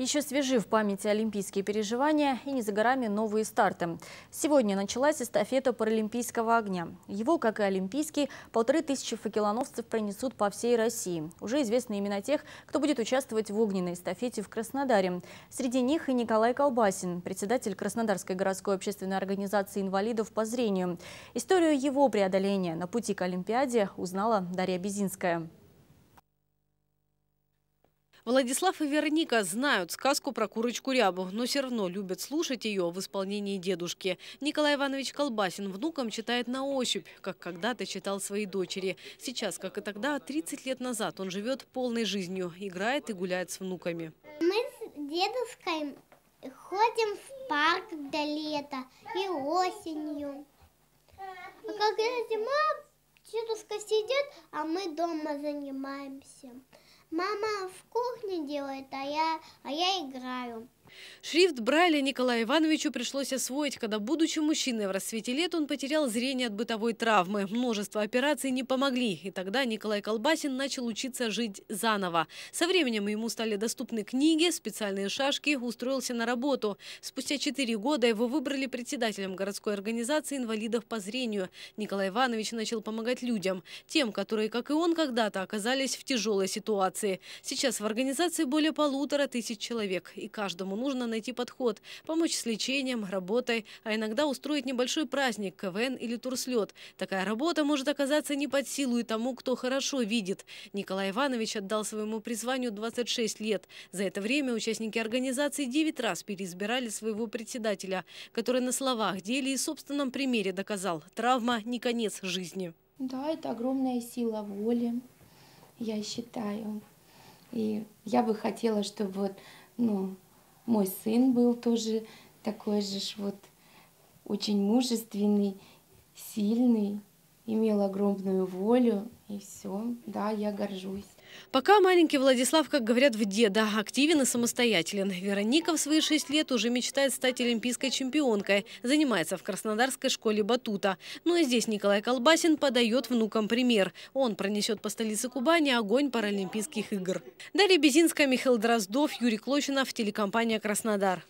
Еще свежи в памяти олимпийские переживания и не за горами новые старты. Сегодня началась эстафета паралимпийского огня. Его, как и олимпийский, полторы тысячи факелоносцев пронесут по всей России. Уже известны имена тех, кто будет участвовать в огненной эстафете в Краснодаре. Среди них и Николай Колбасин, председатель Краснодарской городской общественной организации инвалидов по зрению. Историю его преодоления на пути к Олимпиаде узнала Дарья Безинская. Владислав и Вероника знают сказку про курочку рябу, но все равно любят слушать ее в исполнении дедушки. Николай Иванович Колбасин внукам читает на ощупь, как когда-то читал своей дочери. Сейчас, как и тогда, 30 лет назад он живет полной жизнью, играет и гуляет с внуками. Мы с дедушкой ходим в парк до лета и осенью. А когда зима, дедушка сидит, а мы дома занимаемся. Мама в кухне делает, а я, а я играю. Шрифт Брайля Николаю Ивановичу пришлось освоить, когда, будучи мужчиной в расцвете лет, он потерял зрение от бытовой травмы. Множество операций не помогли, и тогда Николай Колбасин начал учиться жить заново. Со временем ему стали доступны книги, специальные шашки, устроился на работу. Спустя четыре года его выбрали председателем городской организации инвалидов по зрению. Николай Иванович начал помогать людям, тем, которые, как и он, когда-то оказались в тяжелой ситуации. Сейчас в организации более полутора тысяч человек, и каждому нужно найти подход, помочь с лечением, работой, а иногда устроить небольшой праздник, КВН или турслет. Такая работа может оказаться не под силу и тому, кто хорошо видит. Николай Иванович отдал своему призванию 26 лет. За это время участники организации 9 раз переизбирали своего председателя, который на словах, деле и собственном примере доказал – травма не конец жизни. Да, это огромная сила воли, я считаю. И я бы хотела, чтобы вот, ну, мой сын был тоже такой же вот очень мужественный, сильный, имел огромную волю, и все, да, я горжусь. Пока маленький Владислав, как говорят в деда, активен и самостоятелен. Вероника в свои шесть лет уже мечтает стать олимпийской чемпионкой. Занимается в Краснодарской школе батута. Ну и здесь Николай Колбасин подает внукам пример. Он пронесет по столице Кубани огонь паралимпийских игр. Дарья Безинская, Михаил Дроздов, Юрий Клочинов, телекомпания «Краснодар».